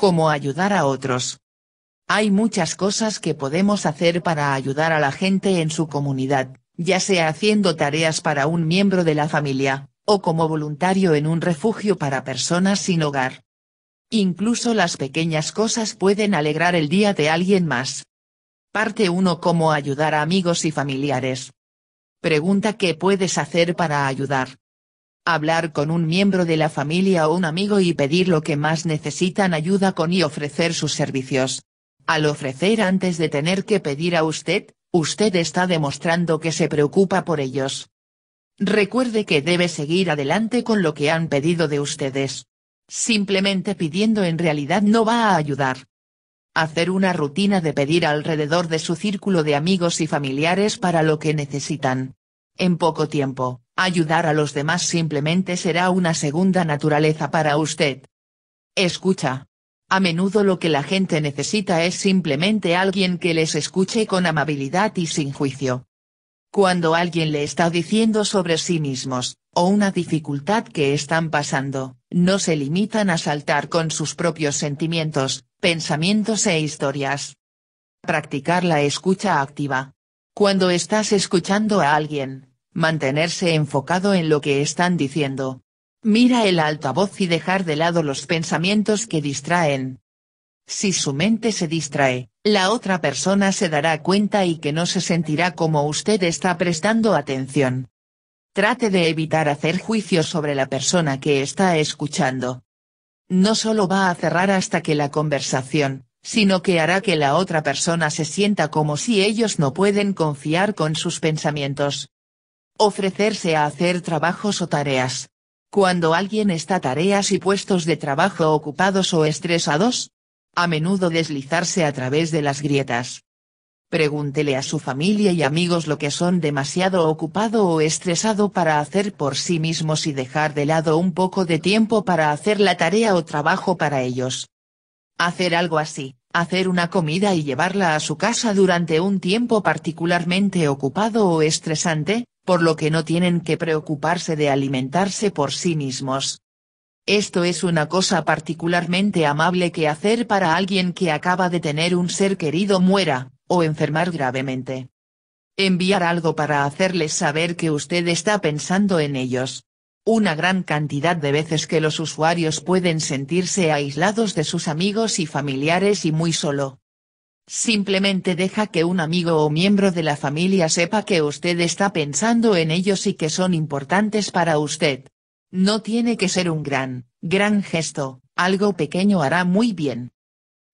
Cómo ayudar a otros. Hay muchas cosas que podemos hacer para ayudar a la gente en su comunidad, ya sea haciendo tareas para un miembro de la familia, o como voluntario en un refugio para personas sin hogar. Incluso las pequeñas cosas pueden alegrar el día de alguien más. Parte 1 Cómo ayudar a amigos y familiares. Pregunta ¿Qué puedes hacer para ayudar? hablar con un miembro de la familia o un amigo y pedir lo que más necesitan ayuda con y ofrecer sus servicios. Al ofrecer antes de tener que pedir a usted, usted está demostrando que se preocupa por ellos. Recuerde que debe seguir adelante con lo que han pedido de ustedes. Simplemente pidiendo en realidad no va a ayudar. Hacer una rutina de pedir alrededor de su círculo de amigos y familiares para lo que necesitan. En poco tiempo, Ayudar a los demás simplemente será una segunda naturaleza para usted. Escucha. A menudo lo que la gente necesita es simplemente alguien que les escuche con amabilidad y sin juicio. Cuando alguien le está diciendo sobre sí mismos, o una dificultad que están pasando, no se limitan a saltar con sus propios sentimientos, pensamientos e historias. Practicar la escucha activa. Cuando estás escuchando a alguien, mantenerse enfocado en lo que están diciendo. Mira el altavoz y dejar de lado los pensamientos que distraen. Si su mente se distrae, la otra persona se dará cuenta y que no se sentirá como usted está prestando atención. Trate de evitar hacer juicios sobre la persona que está escuchando. No solo va a cerrar hasta que la conversación, sino que hará que la otra persona se sienta como si ellos no pueden confiar con sus pensamientos. Ofrecerse a hacer trabajos o tareas. Cuando alguien está tareas y puestos de trabajo ocupados o estresados. A menudo deslizarse a través de las grietas. Pregúntele a su familia y amigos lo que son demasiado ocupado o estresado para hacer por sí mismos y dejar de lado un poco de tiempo para hacer la tarea o trabajo para ellos. Hacer algo así, hacer una comida y llevarla a su casa durante un tiempo particularmente ocupado o estresante, por lo que no tienen que preocuparse de alimentarse por sí mismos. Esto es una cosa particularmente amable que hacer para alguien que acaba de tener un ser querido muera, o enfermar gravemente. Enviar algo para hacerles saber que usted está pensando en ellos. Una gran cantidad de veces que los usuarios pueden sentirse aislados de sus amigos y familiares y muy solo, Simplemente deja que un amigo o miembro de la familia sepa que usted está pensando en ellos y que son importantes para usted. No tiene que ser un gran, gran gesto, algo pequeño hará muy bien.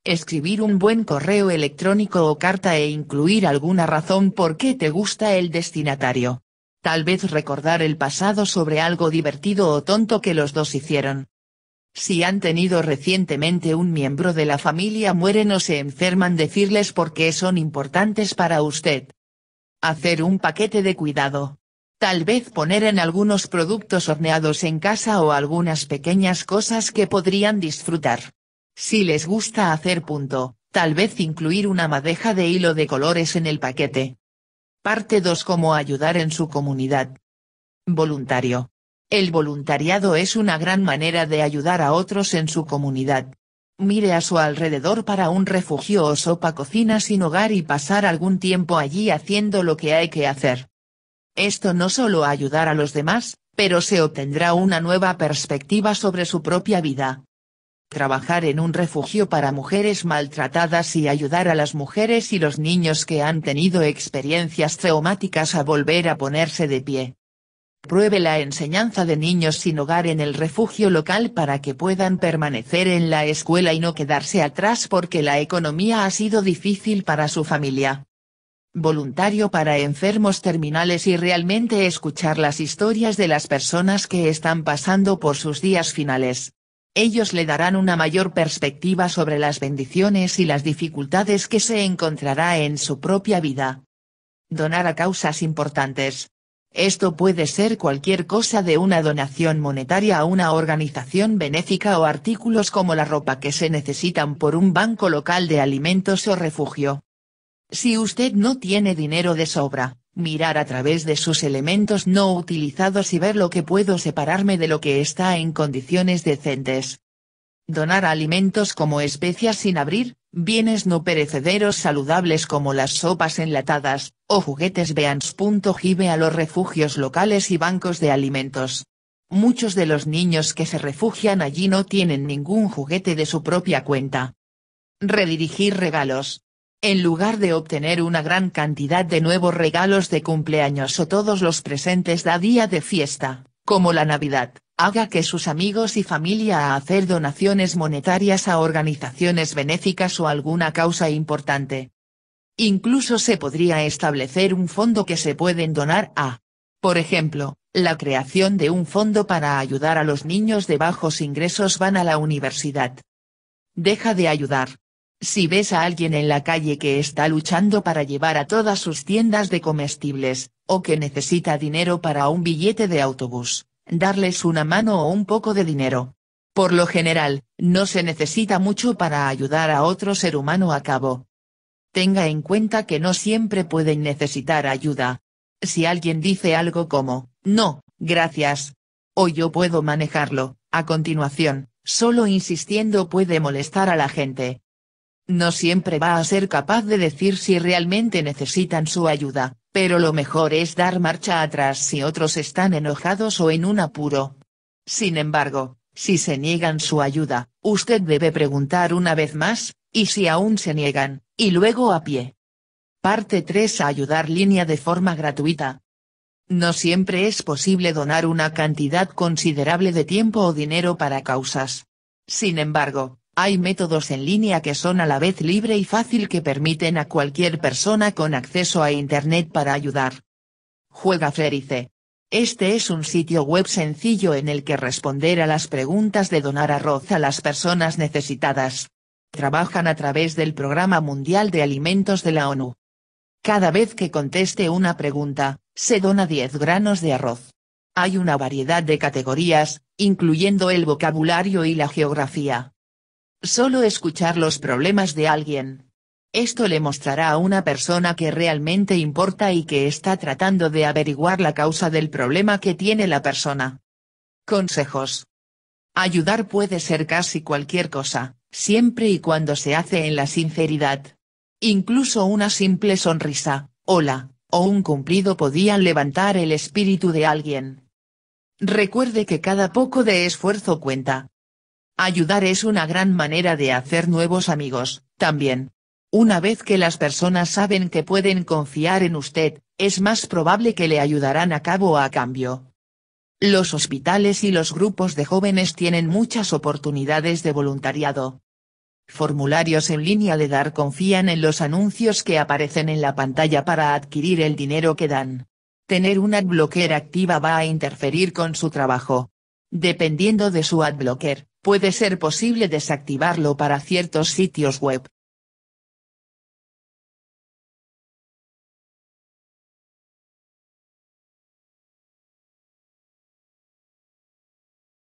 Escribir un buen correo electrónico o carta e incluir alguna razón por qué te gusta el destinatario. Tal vez recordar el pasado sobre algo divertido o tonto que los dos hicieron. Si han tenido recientemente un miembro de la familia mueren o se enferman decirles por qué son importantes para usted. Hacer un paquete de cuidado. Tal vez poner en algunos productos horneados en casa o algunas pequeñas cosas que podrían disfrutar. Si les gusta hacer punto, tal vez incluir una madeja de hilo de colores en el paquete. Parte 2 Cómo ayudar en su comunidad. Voluntario. El voluntariado es una gran manera de ayudar a otros en su comunidad. Mire a su alrededor para un refugio o sopa cocina sin hogar y pasar algún tiempo allí haciendo lo que hay que hacer. Esto no solo ayudará a los demás, pero se obtendrá una nueva perspectiva sobre su propia vida. Trabajar en un refugio para mujeres maltratadas y ayudar a las mujeres y los niños que han tenido experiencias traumáticas a volver a ponerse de pie. Pruebe la enseñanza de niños sin hogar en el refugio local para que puedan permanecer en la escuela y no quedarse atrás porque la economía ha sido difícil para su familia. Voluntario para enfermos terminales y realmente escuchar las historias de las personas que están pasando por sus días finales. Ellos le darán una mayor perspectiva sobre las bendiciones y las dificultades que se encontrará en su propia vida. Donar a causas importantes. Esto puede ser cualquier cosa de una donación monetaria a una organización benéfica o artículos como la ropa que se necesitan por un banco local de alimentos o refugio. Si usted no tiene dinero de sobra, mirar a través de sus elementos no utilizados y ver lo que puedo separarme de lo que está en condiciones decentes donar alimentos como especias sin abrir, bienes no perecederos saludables como las sopas enlatadas, o juguetes beans.give a los refugios locales y bancos de alimentos. Muchos de los niños que se refugian allí no tienen ningún juguete de su propia cuenta. Redirigir regalos. En lugar de obtener una gran cantidad de nuevos regalos de cumpleaños o todos los presentes da día de fiesta, como la Navidad, haga que sus amigos y familia a hacer donaciones monetarias a organizaciones benéficas o alguna causa importante. Incluso se podría establecer un fondo que se pueden donar a. Por ejemplo, la creación de un fondo para ayudar a los niños de bajos ingresos van a la universidad. Deja de ayudar. Si ves a alguien en la calle que está luchando para llevar a todas sus tiendas de comestibles, o que necesita dinero para un billete de autobús, darles una mano o un poco de dinero. Por lo general, no se necesita mucho para ayudar a otro ser humano a cabo. Tenga en cuenta que no siempre pueden necesitar ayuda. Si alguien dice algo como, no, gracias. O yo puedo manejarlo, a continuación, solo insistiendo puede molestar a la gente. No siempre va a ser capaz de decir si realmente necesitan su ayuda, pero lo mejor es dar marcha atrás si otros están enojados o en un apuro. Sin embargo, si se niegan su ayuda, usted debe preguntar una vez más, y si aún se niegan, y luego a pie. Parte 3 ayudar línea de forma gratuita. No siempre es posible donar una cantidad considerable de tiempo o dinero para causas. Sin embargo, hay métodos en línea que son a la vez libre y fácil que permiten a cualquier persona con acceso a Internet para ayudar. Juega Ferice. Este es un sitio web sencillo en el que responder a las preguntas de donar arroz a las personas necesitadas. Trabajan a través del Programa Mundial de Alimentos de la ONU. Cada vez que conteste una pregunta, se dona 10 granos de arroz. Hay una variedad de categorías, incluyendo el vocabulario y la geografía. Solo escuchar los problemas de alguien. Esto le mostrará a una persona que realmente importa y que está tratando de averiguar la causa del problema que tiene la persona. Consejos. Ayudar puede ser casi cualquier cosa, siempre y cuando se hace en la sinceridad. Incluso una simple sonrisa, hola, o un cumplido podían levantar el espíritu de alguien. Recuerde que cada poco de esfuerzo cuenta, Ayudar es una gran manera de hacer nuevos amigos, también. Una vez que las personas saben que pueden confiar en usted, es más probable que le ayudarán a cabo a cambio. Los hospitales y los grupos de jóvenes tienen muchas oportunidades de voluntariado. Formularios en línea de dar confían en los anuncios que aparecen en la pantalla para adquirir el dinero que dan. Tener un adblocker activa va a interferir con su trabajo. Dependiendo de su adblocker, puede ser posible desactivarlo para ciertos sitios web.